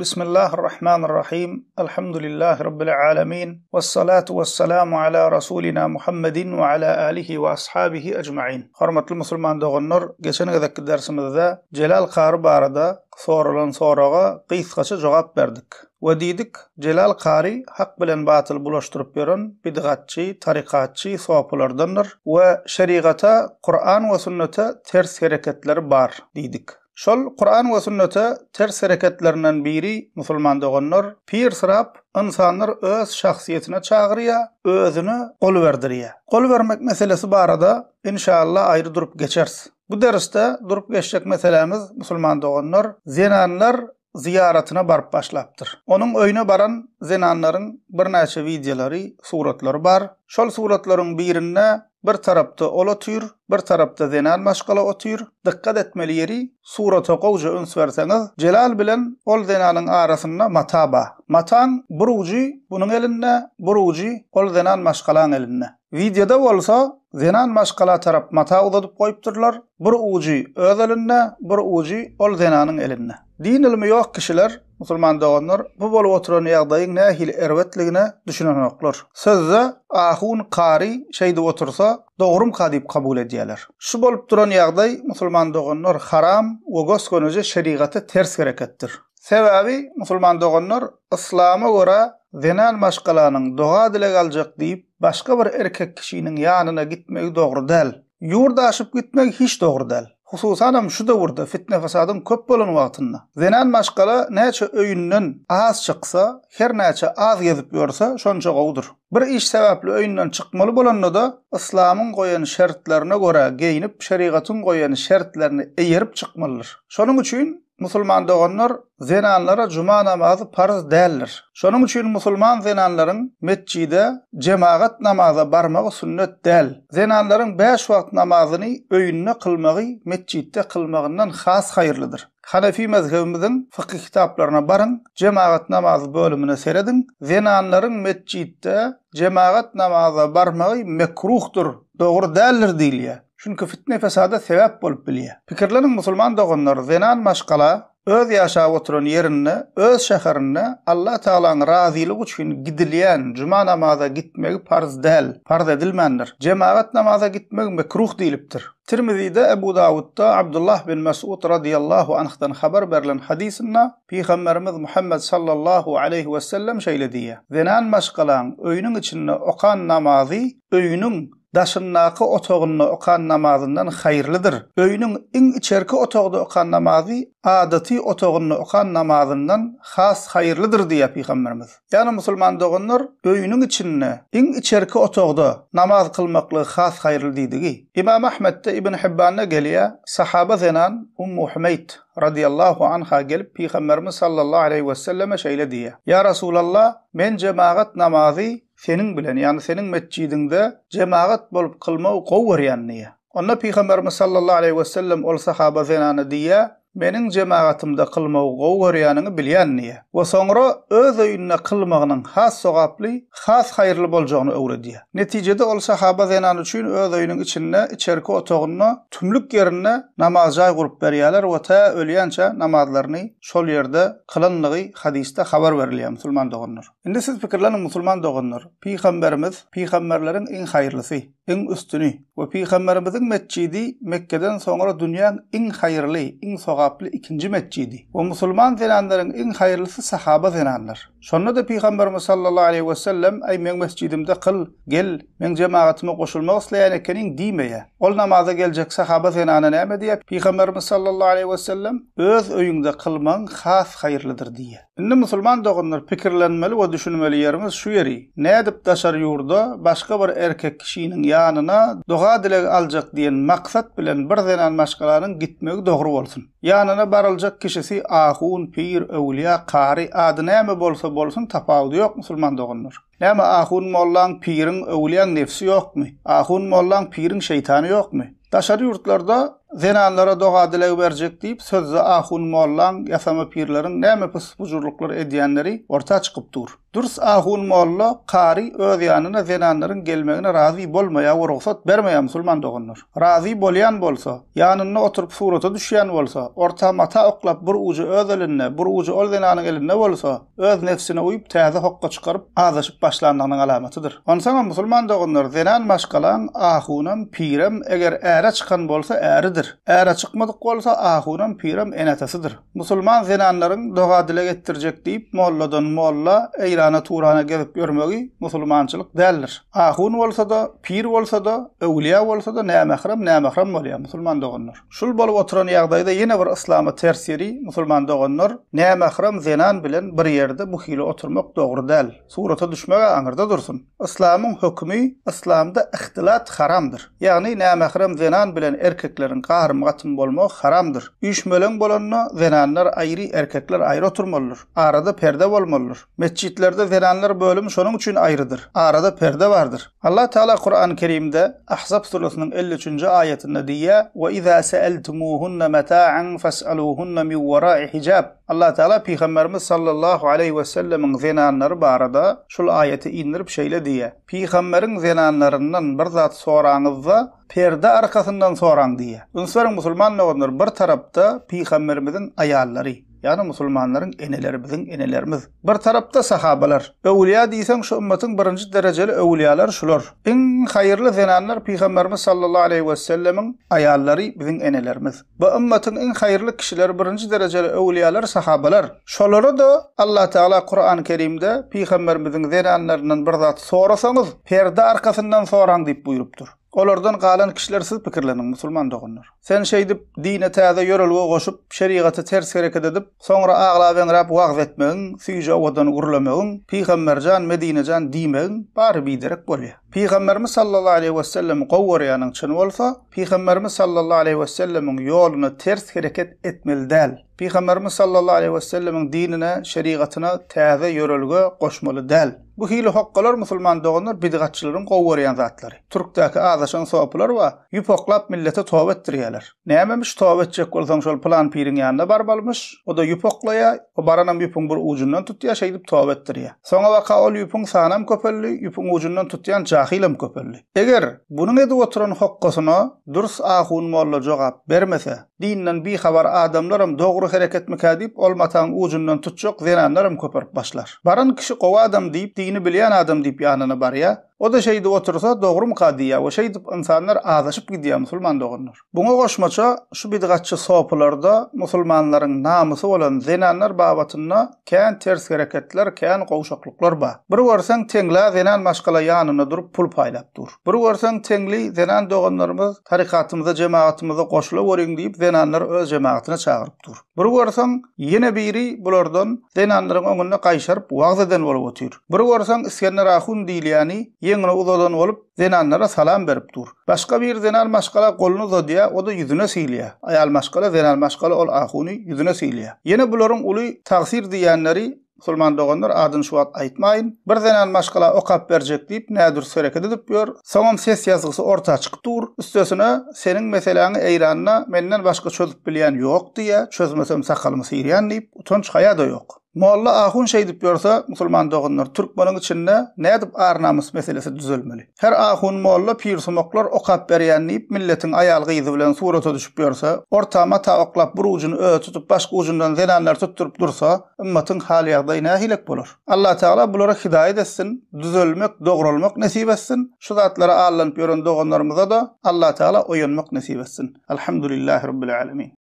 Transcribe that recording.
بسم الله الرحمن الرحيم الحمد لله رب العالمين والصلاة والسلام على رسولنا محمد وعلى آله وأصحابه أجمعين خرمة المسلمان دغنر جشن ذك درس مذا جلال خارب عرضا ثور لن ثورغا قيث خش جواب بردك وديدك جلال قاري حق بلن باطل بلوش تربيرن بدغاتشي طريقاتشي ثوابولر دنر وشريغة قرآن وسنة ترس هركتلر بار ديدك Şol Kur'an we sünnete ters hareketlerinden biri musulman dogonlar pir sırap insanlar öz şahsiýetine çağırıya, özünü qol verdiriya. Qol vermek meselesi barada inşallah ayrı durup geçeriz. Bu derste durup geçecek meselemiz musulman dogonlar zenanlar ziyaratına barıp başlaptır. Onun öyünü baran zenanların bir neçe suratlary suratları bar. Şol suratların birinde bir tarapta ola tuyur, bir tarapta zenan maşgala otuyur, dikkat etmeli yeri, surata qovca üns verseniz, celal bilen ol zenanın arasına mataba. Matan buruji bunun elinde, buruji ol zenan maşgalan elinde. Videoda olsa, Zenan maşkala tarap mata uzadıp bir uji öz elinne, bir uji ol zenanın elinne. ilmi yok kişiler, Musulman doğanlar bu bolu oturan yağdayın nahil ahil ervetligine düşünen oklar. Sözde ahun qari şeydi otursa doğrum qadip kabul ediyeler. Şu bolup duran yağday musulman doğanlar haram ve goskonuzi şerigatı ters gerekettir. Sebabi musulman doğanlar İslam'a göre zinan maşkalanın doğa dile kalacak deyip başka bir erkek kişinin yanına gitmek doğru del. Yurda aşıp gitmek hiç doğru del. Hususan şu şuda wurdy, fitne fasadyn köp bolan wagtynda. Zenan maşgala näçe öýünden az çyksa, her näçe az gezip ýörse, şonça gowdur. Bir iş sebäpli öýünden çykmaly bolanda da İslamyň goýan şertlerine görä geýinip şeriatyň goýan şertlerini eýerip çykmalydyr. Şonuň üçin musulman doganlar zenanlara cuma namazı parz değildir. Şonuň üçin musulman zenanlaryň mescide cemaat namaza barmagy sünnet değil. Zenanlaryň 5 wagt namazyny öýünde kılmagy mescitde kılmagyndan has hayırlıdır. Hanefi mezhebimizin fıkıh kitaplarına barın, cemaat namazı bölümünü seyredin. Zenanların meccidde cemaat namaza barmağı mekruhtur, doğru değerlir değil ya. Çünkü fitne fesada sebep bulup biliyor. Fikirlerin musulman doğunları zenan maşkala, öz yaşa oturan yerinne, öz şeherine Allah Teala'nın razılığı üçin gidilen cuma namaza gitmek farz değil, farz edilmendir. Cemaat namaza gitmek mekruh değiliptir. Tirmizi'de Ebu Davud'da Abdullah bin Mes'ud radiyallahu anh'tan haber berlen hadisinna Peygamberimiz Muhammed sallallahu aleyhi ve sellem şeyle diye Zenan maşkalan öyünün içinde okan namazı öyünün daşınnaqı otoğunna okan namazından xayirlidir. Öyünün in içerki otoğda okan namazı adati otoğunna okan namazından khas xayirlidir diye peygamberimiz. Yani musulman doğunlar öyünün içinne in içerki otoğda namaz kılmaqlı xas xayirlidir İmam Ahmet de İbn Hibbanna geliye sahaba zenan Ummu Humeyt radiyallahu anha gelip peygamberimiz sallallahu aleyhi ve selleme şeyle diye. Ya Resulallah men cemaat namazı senin bilen, yani senin meccidinde cemaat bolup kılmau kovveriyan niye. Onna Peygamberimiz sallallahu aleyhi ve sellem ol sahaba zenana diye Mening jemaatimda qilmaw gow goryanyny bilýän niýe. We soňra öz öýünde qilmagynyň has sogapli, has haýrly boljagyny öwredi. Netijede ol sahaba zenan üçin öz öýüniň içinde içerki otogyny tümlük ýerine namaz jaý gurup berýärler we ta öliýänçe namazlaryny şol ýerde qylanlygy hadisde habar berilýär musulman dogunlar. Indi siz pikirleniň musulman dogunlar. Peygamberimiz, peygamberleriň iň haýrlysy, en üstünü ve Peygamberimizin meccidi Mekke'den sonra dünyanın en hayırlı, en soğaplı ikinci meccidi. Ve Müslüman zinanların en hayırlısı sahaba zinanlar. Şonda da Peygamberimiz sallallahu aleyhi ve sellem ay men mescidimde qıl gel men cemaatime qoşulmaq isle ekenin Ol namaza gelecek sahaba senana näme diýip Peygamberimiz sallallahu aleyhi ve sellem öz öýüňde qılman has hayırlydyr diýe. Indi musulman dogunlar pikirlenmeli we düşünmeli ýerimiz şu ýeri. Nädip dip daşary ýurda başga bir erkek kişiniň ýanyna doga dile aljak diýen maksat bilen bir zenan maşgalaryň gitmegi dogry bolsun. Yanına barılacak kişisi ahun, pir, evliya, Qari adı ne bolsa bolsun tapavdu yok musulman dogunlar. Ne ahun mollan, pirin, evliyan nefsi yok mi? Ahun mollan, pirin, şeytani yok mi? ýurtlarda yurtlarda Zenanlara doga dile verjek diip sözü ahun mollan yasama pirlerin näme pıs bujurluklar ediyenleri orta çıkıp dur. Durs ahun mollo qari öziyanına zenanların gelmegine razi bolmaya uruksat bermeýär musulman dogonlar. Razi bolýan bolsa, yanına oturup surata düşýän bolsa, orta mata oklap bir ucu öz elinne, bur ucu ol zenanın elinne bolsa, öz nefsine uyup täze hokka çykaryp azaşyp başlanan alamatıdır. Onsana musulman doğunlar, zenan maşgalan ahunam pirem, eger eger, eger, bolsa eger, ýetir. Ära çykmadyk bolsa ahuram piram enatasydyr. Musulman zenanlaryň doga dile getirjek diýip molladan molla Eýrana turana gelip görmegi musulmançylyk däldir. Ahun bolsa da, pir bolsa da, öwliýa bolsa da nämehram nämehram bolýar musulman dogonlar. Şul bolup oturan ýagdaýda ýene bir islamy tersiri musulman nämehram zenan bilen bir ýerde bu hili oturmak dogry däl. Surata düşmäge aňyrda dursun. Islamyň hukmy islamda ihtilat haramdyr. Ýagny nämehram zenan bilen erkeklerin qarım qatın bolma xaramdır. Üç mölen bolanna venanlar ayrı, erkekler ayrı oturmalıdır. Arada perde bolmalıdır. Mescitlerde venanlar bölüm şonun üçün ayrıdır. Arada perde vardır. Allah Teala Kur'an Kerim'de Ahzab suresinin 53. ayetinde diye: "Ve izâ sa'altumûhunne metâ'en fes'alûhunne min verâ'i hicâb." Allah Teala Peygamberimiz sallallahu aleyhi ve sellem'in venanlar barada şul ayeti indirip şeýle diye: "Peygamberin venanlarından bir zat soraňyzda perde arkasından soran diye. Ünsörün musulman Bir tarapda pihammerimizin ayağlari. Yani musulmanların eneleri bizim enelerimiz. Bir tarapda sahabalar. Övliya diysen şu ümmetin birinci dereceli övliyalar şular. En hayırlı zinanlar Peygamberimiz sallallahu aleyhi ve sellemin ayarları bizim enelerimiz. Bu ümmetin en hayırlı kişiler birinci dereceli övliyalar sahabalar. Şoları da Allah Teala Kur'an-ı Kerim'de Peygamberimizin zinanlarından bir zat sorasanız perde arkasından soran deyip buyuruptur. Olardan galan siz pikirlenin musulman dogunlar. Sen şey dip dine taze yörülgü goşup şeriatı ters hareket edip sonra ağla ben rap vaqt etmeň, süýje owadan jan Medine Medinejan diýmegiň bar biderek bolýar. Peygamberimiz sallallahu aleyhi ve sellem qawwar yanyň çyn bolsa, Peygamberimiz sallallahu aleyhi ve sellemiň yolunu ters hereket etmeli Peygamberimiz sallallahu aleyhi ve sellemiň dinine, şeriatyna täze ýörelgi goşmaly däl. Bu hili hokkalar musulman doğunlar bidigatçilerin kovvoryan zatları. Turktaki ağzaşan sopular va yupoklap millete tovettir yeler. Neymemiş tovett şol plan pirin yanında barbalmış. O da yupoklaya, o baranam yupun bur ucundan tutuya şeydip tovettir yeler. Sonra vaka ol yupun sanam köpöllü yupun ucundan tutuyan ahilem köpelli. Eger bunun edi oturan hokkosuna durs ahun molla jogap bermese, dinnen bi xabar adamlarym dogru hereket etmek olmatan ujundan tutjoq zenanlarym köperip başlar. Baran kishi qowa adam diip dini bilen adam diip yanyna barya, O da şeýdi otursa dogry mı we ýa? insanlar azaşyp gidýär musulman dogrunlar. Buňa goşmaça şu bidgatçy sopularda musulmanlaryň namysy bolan zenanlar babatyna kän ters hereketler, kän gowşaklyklar ba. Bir warsan tengli zenan maşgala ýanyna durup pul paýlap dur. Bir warsan tengli zenan dogrunlarymyz tarikatymyza, jemaatymyza goşula wörin diýip zenanlar öz jemaatyna çağıryp dur. Bir warsan ýene biri bulardan zenanlaryň öňünde gaýşaryp wagzadan bolup otur. Bir warsan Iskender Ahun diýilýäni yani, onu uzadan olup zenanlara salam berip dur. Başqa bir zenan maskala kolunu da diye o da yüzüne siyle. Ayal maskala zenan maskala ol ahuni yüzüne siyle. Yene buların uly tasir diyenleri Sulman doganlar adını şuat aytmayn. Bir dinar maskala oqap berjek dip nadur sörekedip durpýor. Sowam ses yazgısı orta çyk dur. Üstesine seniň meseläniň eýranyna menden başga çözüp bilýän ýok diye çözmesem sakal mysiryan dip utanç haýa da ýok. Molla ahun şey dip görse musulman doğunlar türk bolun içinde ne dip arnamus meselesi düzülmeli. Her ahun molla pir somoklar oqap beriyan milletin ayal gizi bilen surata düşüp görse ortama taqlap bir ucunu tutup başqa ucundan zelanlar tutturup dursa ümmetin hali yağda ina hilek bulur. Allah taala bulara hidayet etsin, düzülmek, doğrulmak nasip etsin. Şu zatlara ağlanıp yoran da Allah taala oyunmak nasip etsin. Elhamdülillahi rabbil alamin.